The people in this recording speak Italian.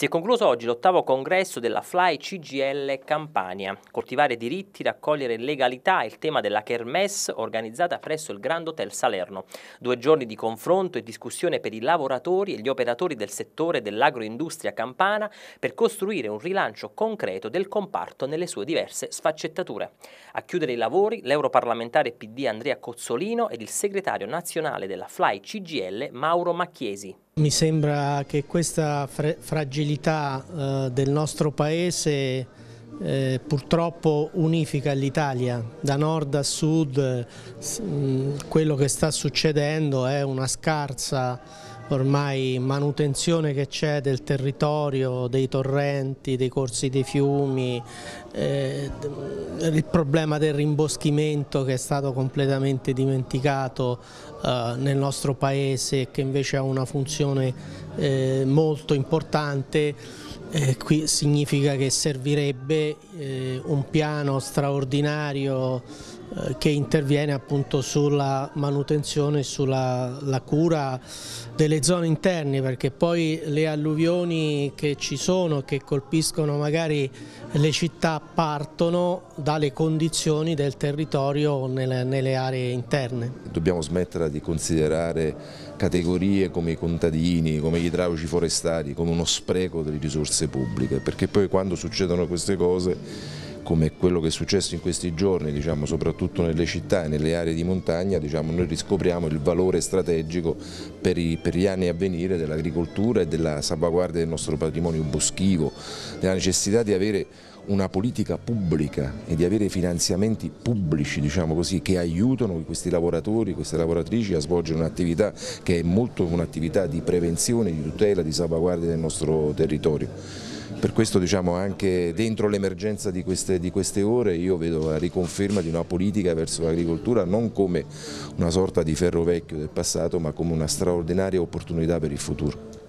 Si è concluso oggi l'ottavo congresso della Fly CGL Campania. Coltivare diritti, raccogliere legalità è il tema della Kermesse organizzata presso il Grand Hotel Salerno. Due giorni di confronto e discussione per i lavoratori e gli operatori del settore dell'agroindustria campana per costruire un rilancio concreto del comparto nelle sue diverse sfaccettature. A chiudere i lavori l'europarlamentare PD Andrea Cozzolino ed il segretario nazionale della Fly CGL Mauro Macchiesi. Mi sembra che questa fragilità eh, del nostro Paese eh, purtroppo unifica l'Italia, da nord a sud quello che sta succedendo è una scarsa ormai manutenzione che c'è del territorio, dei torrenti, dei corsi dei fiumi, eh, il problema del rimboschimento che è stato completamente dimenticato eh, nel nostro paese e che invece ha una funzione eh, molto importante, eh, qui significa che servirebbe eh, un piano straordinario eh, che interviene appunto sulla manutenzione e sulla cura delle zone interne perché poi le alluvioni che ci sono che colpiscono magari le città partono dalle condizioni del territorio nelle, nelle aree interne. Dobbiamo smettere di considerare categorie come i contadini, come gli idraulici forestali come uno spreco delle risorse pubbliche perché poi quando succedono queste cose come quello che è successo in questi giorni, diciamo, soprattutto nelle città e nelle aree di montagna, diciamo, noi riscopriamo il valore strategico per, i, per gli anni a venire dell'agricoltura e della salvaguardia del nostro patrimonio boschivo, della necessità di avere una politica pubblica e di avere finanziamenti pubblici diciamo così, che aiutano questi lavoratori, queste lavoratrici a svolgere un'attività che è molto un'attività di prevenzione, di tutela, di salvaguardia del nostro territorio. Per questo diciamo, anche dentro l'emergenza di, di queste, ore io vedo la riconferma di una politica verso l'agricoltura non come una sorta di ferro vecchio del passato ma come una straordinaria opportunità per il futuro.